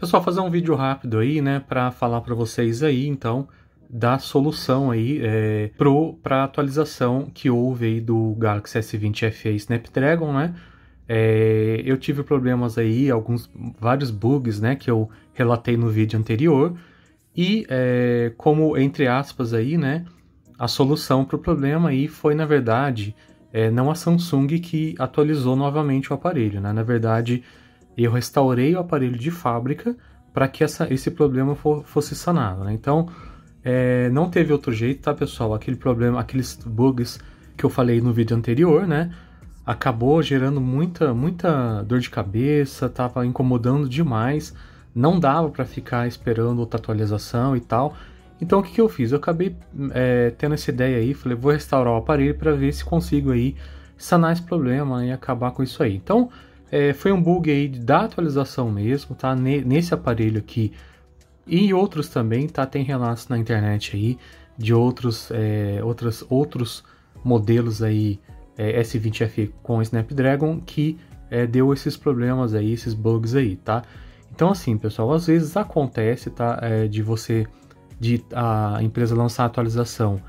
Pessoal, fazer um vídeo rápido aí, né, para falar para vocês aí, então, da solução aí é, para atualização que houve aí do Galaxy S20 FE Snapdragon, né? É, eu tive problemas aí, alguns, vários bugs, né, que eu relatei no vídeo anterior. E é, como entre aspas aí, né, a solução para o problema aí foi na verdade é, não a Samsung que atualizou novamente o aparelho, né? Na verdade eu restaurei o aparelho de fábrica para que essa, esse problema for, fosse sanado. Né? Então, é, não teve outro jeito, tá, pessoal? Aquele problema, aqueles bugs que eu falei no vídeo anterior, né? Acabou gerando muita, muita dor de cabeça, tava incomodando demais. Não dava para ficar esperando outra atualização e tal. Então o que, que eu fiz? Eu acabei é, tendo essa ideia aí, falei, vou restaurar o aparelho para ver se consigo aí sanar esse problema e acabar com isso aí. Então é, foi um bug aí da atualização mesmo, tá? nesse aparelho aqui e outros também, tá? Tem relatos na internet aí de outros, é, outras, outros modelos aí é, S20FE com Snapdragon que é, deu esses problemas aí, esses bugs aí, tá? Então assim, pessoal, às vezes acontece, tá? É, de você, de a empresa lançar a atualização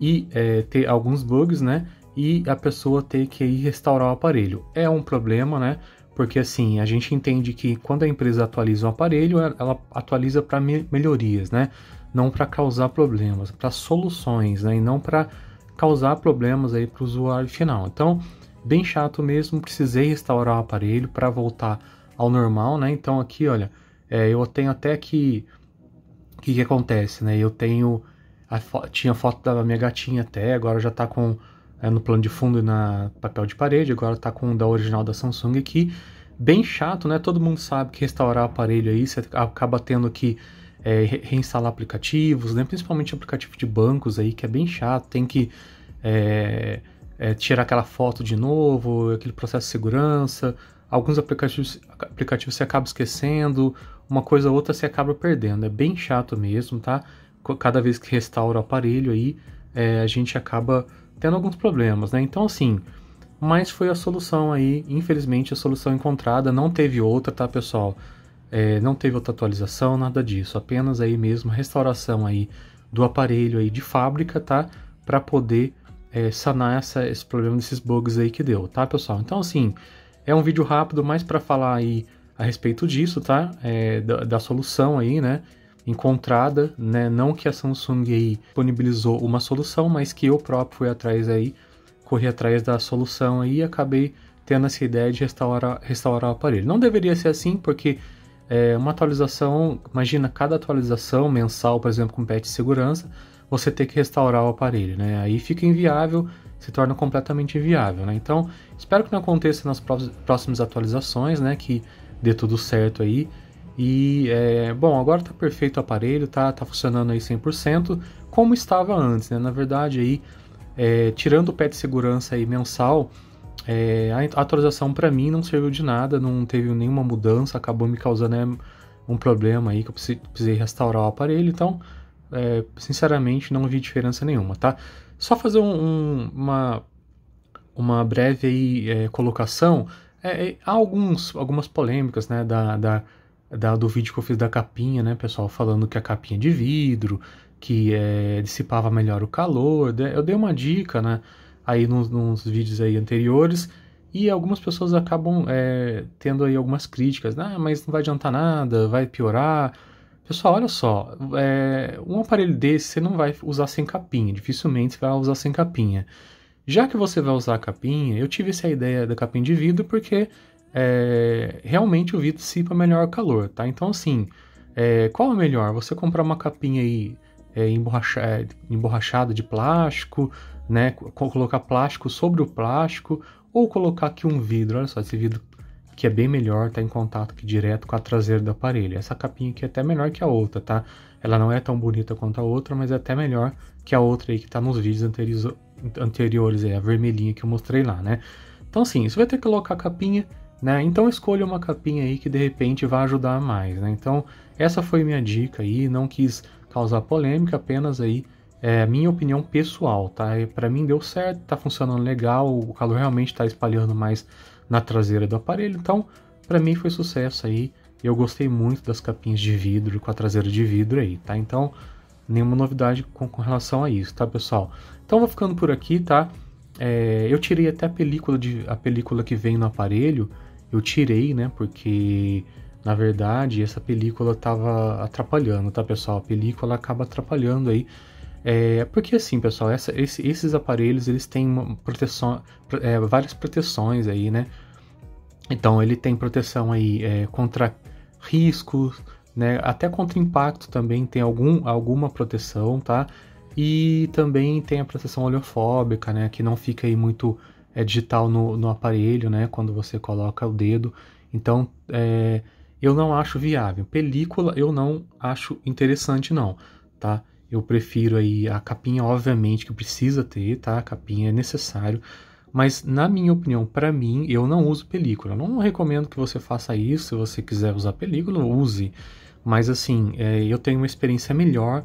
e é, ter alguns bugs, né? E a pessoa ter que restaurar o aparelho. É um problema, né? Porque assim, a gente entende que quando a empresa atualiza um aparelho, ela atualiza para melhorias, né? Não para causar problemas, para soluções, né? E não para causar problemas aí para o usuário final. Então, bem chato mesmo, precisei restaurar o aparelho para voltar ao normal, né? Então aqui, olha, é, eu tenho até que... O que, que acontece, né? Eu tenho... A fo... Tinha foto da minha gatinha até, agora já está com é, no plano de fundo e na papel de parede. Agora está com o da original da Samsung aqui. Bem chato, né? Todo mundo sabe que restaurar o aparelho aí, você acaba tendo que é, reinstalar aplicativos, né? principalmente aplicativo de bancos aí, que é bem chato, tem que é, é, tirar aquela foto de novo, aquele processo de segurança, alguns aplicativos, aplicativos você acaba esquecendo, uma coisa ou outra você acaba perdendo, é bem chato mesmo, tá? Cada vez que restaura o aparelho aí, é, a gente acaba tendo alguns problemas, né? Então, assim, mas foi a solução aí, infelizmente, a solução encontrada, não teve outra, tá, pessoal? É, não teve outra atualização, nada disso, apenas aí mesmo restauração aí do aparelho aí de fábrica, tá? Para poder é, sanar essa, esse problema desses bugs aí que deu, tá, pessoal? Então, assim, é um vídeo rápido, mas para falar aí a respeito disso, tá? É, da, da, solução aí, né? encontrada, né? Não que a Samsung aí disponibilizou uma solução, mas que eu próprio fui atrás aí, corri atrás da solução aí e acabei tendo essa ideia de restaurar, restaurar o aparelho. Não deveria ser assim, porque é, uma atualização, imagina cada atualização mensal, por exemplo, com patch de segurança, você tem que restaurar o aparelho, né? Aí fica inviável, se torna completamente inviável, né? Então, espero que não aconteça nas próximas atualizações, né? Que dê tudo certo aí e, é, bom, agora está perfeito o aparelho, tá, tá funcionando aí 100%, como estava antes, né? Na verdade, aí, é, tirando o pé de segurança aí mensal, é, a atualização para mim não serviu de nada, não teve nenhuma mudança, acabou me causando né, um problema aí que eu precisei restaurar o aparelho, então, é, sinceramente, não vi diferença nenhuma, tá? Só fazer um, um, uma, uma breve aí, é, colocação, é, há alguns, algumas polêmicas, né, da, da da, do vídeo que eu fiz da capinha, né, pessoal, falando que a capinha é de vidro, que é, dissipava melhor o calor. Eu dei uma dica, né, aí nos, nos vídeos aí anteriores e algumas pessoas acabam é, tendo aí algumas críticas, ah, mas não vai adiantar nada, vai piorar. Pessoal, olha só, é, um aparelho desse você não vai usar sem capinha, dificilmente você vai usar sem capinha. Já que você vai usar a capinha, eu tive essa ideia da capinha de vidro porque é, realmente o vidro dissipa é melhor o calor, tá? Então, assim, é, qual é melhor? Você comprar uma capinha aí é, emborracha, é, emborrachada de plástico, né? Colocar plástico sobre o plástico ou colocar aqui um vidro, olha só, esse vidro que é bem melhor, tá em contato aqui direto com a traseira do aparelho. Essa capinha aqui é até melhor que a outra, tá? Ela não é tão bonita quanto a outra, mas é até melhor que a outra aí que tá nos vídeos anteriores, anteriores aí, a vermelhinha que eu mostrei lá, né? Então, assim, você vai ter que colocar a capinha, né? Então escolha uma capinha aí que de repente vai ajudar mais, né? Então essa foi minha dica aí, não quis causar polêmica, apenas aí é minha opinião pessoal, tá? Para mim deu certo, tá funcionando legal, o calor realmente tá espalhando mais na traseira do aparelho, então para mim foi sucesso aí. Eu gostei muito das capinhas de vidro com a traseira de vidro aí, tá? Então nenhuma novidade com, com relação a isso, tá, pessoal? Então vou ficando por aqui, tá? É, eu tirei até a película de a película que vem no aparelho eu tirei, né? Porque na verdade essa película tava atrapalhando, tá pessoal? A película acaba atrapalhando aí. É, porque assim, pessoal, essa, esse, esses aparelhos eles têm proteção, é, várias proteções aí, né? Então ele tem proteção aí é, contra riscos, né? Até contra impacto também tem algum, alguma proteção, tá? E também tem a proteção oleofóbica, né? Que não fica aí muito é digital no, no aparelho, né? Quando você coloca o dedo. Então, é, eu não acho viável. Película eu não acho interessante, não, tá? Eu prefiro aí a capinha, obviamente, que precisa ter, tá? A capinha é necessário. Mas, na minha opinião, para mim, eu não uso película. Eu não recomendo que você faça isso. Se você quiser usar película, use. Mas, assim, é, eu tenho uma experiência melhor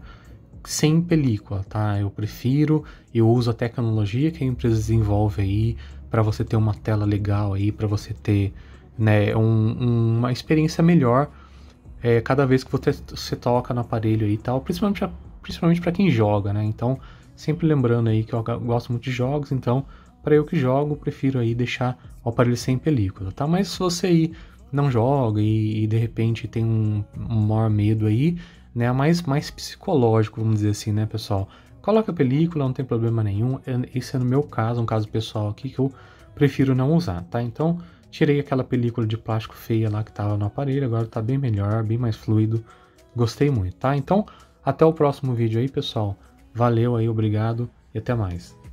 sem película, tá? Eu prefiro, eu uso a tecnologia que a empresa desenvolve aí para você ter uma tela legal aí, para você ter né, um, uma experiência melhor é, cada vez que você, você toca no aparelho e tal, principalmente principalmente para quem joga, né? Então, sempre lembrando aí que eu gosto muito de jogos, então para eu que jogo, prefiro aí deixar o aparelho sem película, tá? Mas se você aí não joga e, e de repente tem um, um maior medo aí, né? Mais, mais psicológico, vamos dizer assim, né, pessoal? Coloca a película, não tem problema nenhum. É, esse é no meu caso, um caso pessoal aqui que eu prefiro não usar, tá? Então, tirei aquela película de plástico feia lá que estava no aparelho, agora está bem melhor, bem mais fluido. Gostei muito, tá? Então, até o próximo vídeo aí, pessoal. Valeu aí, obrigado e até mais.